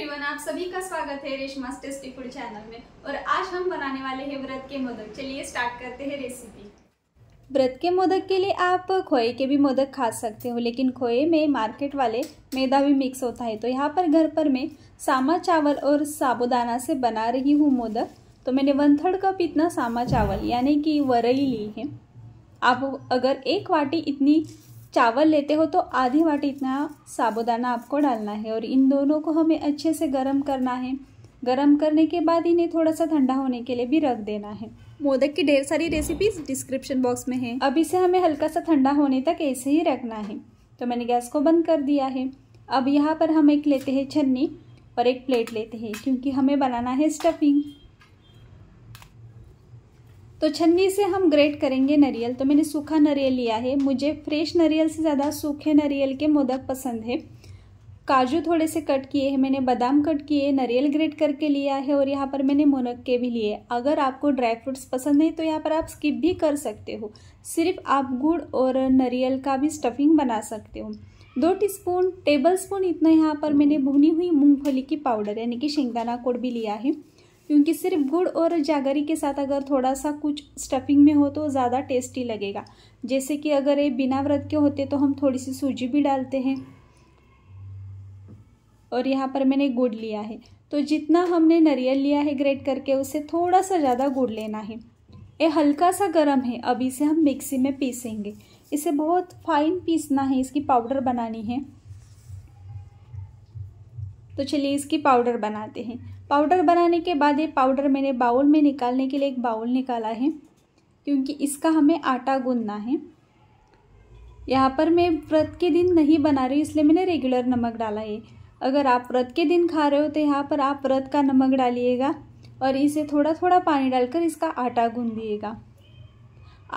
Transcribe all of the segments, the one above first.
everyone आप सभी का स्वागत है रेशमा टेस्टी फूड चैनल में और आज हम बनाने वाले हैं व्रत के मोदक चलिए स्टार्ट करते हैं रेसिपी व्रत के मोदक के लिए आप खोए के भी मोदक खा सकते हो लेकिन खोए में मार्केट वाले मैदा भी मिक्स होता है तो यहाँ पर घर पर मैं सामा चावल और साबुदाना से बना रही हूँ मोदक तो मैंने वन थर्ड कप इतना सामा चावल यानी कि वरई ली है आप अगर एक वाटी इतनी चावल लेते हो तो आधी वाटी इतना साबुदाना आपको डालना है और इन दोनों को हमें अच्छे से गर्म करना है गर्म करने के बाद इन्हें थोड़ा सा ठंडा होने के लिए भी रख देना है मोदक की ढेर सारी रेसिपीज डिस्क्रिप्शन बॉक्स में है अब इसे हमें हल्का सा ठंडा होने तक ऐसे ही रखना है तो मैंने गैस को बंद कर दिया है अब यहाँ पर हम एक लेते हैं छन्नी और एक प्लेट लेते हैं क्योंकि हमें बनाना है स्टफिंग तो छन्नी से हम ग्रेट करेंगे नरियल तो मैंने सूखा नरियल लिया है मुझे फ्रेश नरियल से ज़्यादा सूखे नरियल के मोदक पसंद है काजू थोड़े से कट किए हैं मैंने बादाम कट किए नरियल ग्रेट करके लिया है और यहाँ पर मैंने मुनक्के भी लिए अगर आपको ड्राई फ्रूट्स पसंद है तो यहाँ पर आप स्किप भी कर सकते हो सिर्फ आप गुड़ और नरियल का भी स्टफिंग बना सकते हो दो टीस्पून टेबल स्पून इतना यहाँ पर मैंने भुनी हुई मूंगफली की पाउडर यानी कि शेंगदाना कोड भी लिया है क्योंकि सिर्फ गुड़ और जागरी के साथ अगर थोड़ा सा कुछ स्टफिंग में हो तो ज़्यादा टेस्टी लगेगा जैसे कि अगर ये बिना व्रत के होते तो हम थोड़ी सी सूजी भी डालते हैं और यहाँ पर मैंने गुड़ लिया है तो जितना हमने नरियल लिया है ग्रेट करके उसे थोड़ा सा ज़्यादा गुड़ लेना है ये हल्का सा गर्म है अभी इसे हम मिक्सी में पीसेंगे इसे बहुत फाइन पीसना है इसकी पाउडर बनानी है तो चलिए इसकी पाउडर बनाते हैं पाउडर बनाने के बाद ये पाउडर मैंने बाउल में निकालने के लिए एक बाउल निकाला है क्योंकि इसका हमें आटा गूंदना है यहाँ पर मैं व्रत के दिन नहीं बना रही इसलिए मैंने रेगुलर नमक डाला है अगर आप व्रत के दिन खा रहे हो तो यहाँ पर आप व्रत का नमक डालिएगा और इसे थोड़ा थोड़ा पानी डालकर इसका आटा गूंदिएगा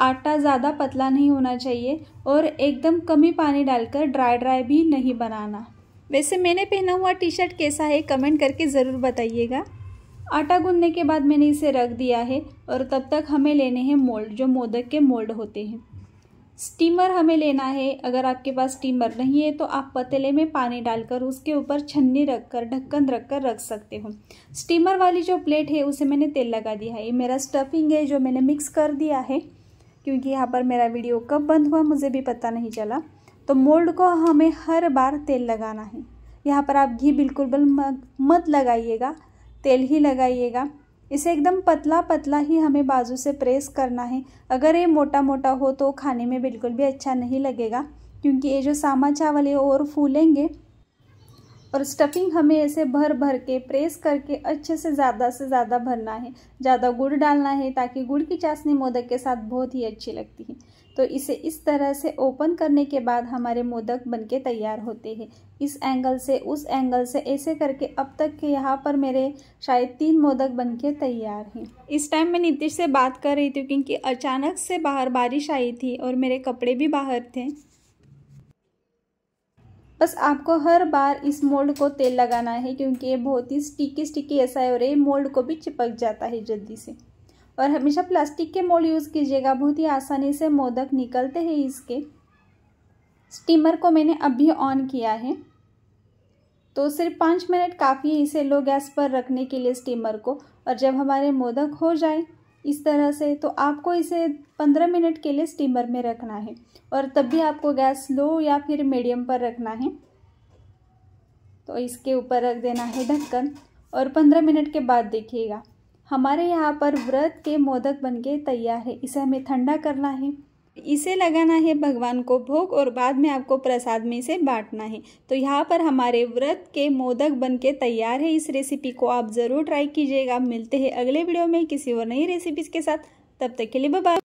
आटा ज़्यादा पतला नहीं होना चाहिए और एकदम कमी पानी डालकर ड्राई ड्राई भी नहीं बनाना वैसे मैंने पहना हुआ टी शर्ट कैसा है कमेंट करके ज़रूर बताइएगा आटा गूंदने के बाद मैंने इसे रख दिया है और तब तक हमें लेने हैं मोल्ड जो मोदक के मोल्ड होते हैं स्टीमर हमें लेना है अगर आपके पास स्टीमर नहीं है तो आप पतीले में पानी डालकर उसके ऊपर छन्नी रखकर ढक्कन रखकर रख सकते हो स्टीमर वाली जो प्लेट है उसे मैंने तेल लगा दिया है ये मेरा स्टफिंग है जो मैंने मिक्स कर दिया है क्योंकि यहाँ पर मेरा वीडियो कब बंद हुआ मुझे भी पता नहीं चला तो मोल्ड को हमें हर बार तेल लगाना है यहाँ पर आप घी बिल्कुल बल मत लगाइएगा तेल ही लगाइएगा इसे एकदम पतला पतला ही हमें बाजू से प्रेस करना है अगर ये मोटा मोटा हो तो खाने में बिल्कुल भी अच्छा नहीं लगेगा क्योंकि ये जो सामा चावल है और फूलेंगे और स्टफिंग हमें ऐसे भर भर के प्रेस करके अच्छे से ज़्यादा से ज़्यादा भरना है ज़्यादा गुड़ डालना है ताकि गुड़ की चाशनी मोदक के साथ बहुत ही अच्छी लगती है तो इसे इस तरह से ओपन करने के बाद हमारे मोदक बनके तैयार होते हैं इस एंगल से उस एंगल से ऐसे करके अब तक के यहाँ पर मेरे शायद तीन मोदक बनके तैयार हैं इस टाइम मैं नीतीश से बात कर रही थी क्योंकि अचानक से बाहर बारिश आई थी और मेरे कपड़े भी बाहर थे बस आपको हर बार इस मोल्ड को तेल लगाना है क्योंकि ये बहुत ही स्टिकी स्टिकी ऐसा है और ये मोल्ड को भी चिपक जाता है जल्दी से और हमेशा प्लास्टिक के मोल्ड यूज़ कीजिएगा बहुत ही आसानी से मोदक निकलते हैं इसके स्टीमर को मैंने अभी ऑन किया है तो सिर्फ पाँच मिनट काफ़ी है इसे लो गैस पर रखने के लिए स्टीमर को और जब हमारे मोदक हो जाए इस तरह से तो आपको इसे पंद्रह मिनट के लिए स्टीमर में रखना है और तब भी आपको गैस लो या फिर मीडियम पर रखना है तो इसके ऊपर रख देना है ढक्कन और पंद्रह मिनट के बाद देखिएगा हमारे यहाँ पर व्रत के मोदक बनके तैयार है इसे हमें ठंडा करना है इसे लगाना है भगवान को भोग और बाद में आपको प्रसाद में इसे बांटना है तो यहाँ पर हमारे व्रत के मोदक बनके तैयार है इस रेसिपी को आप ज़रूर ट्राई कीजिएगा मिलते हैं अगले वीडियो में किसी और नई रेसिपीज़ के साथ तब तक के लिए बाय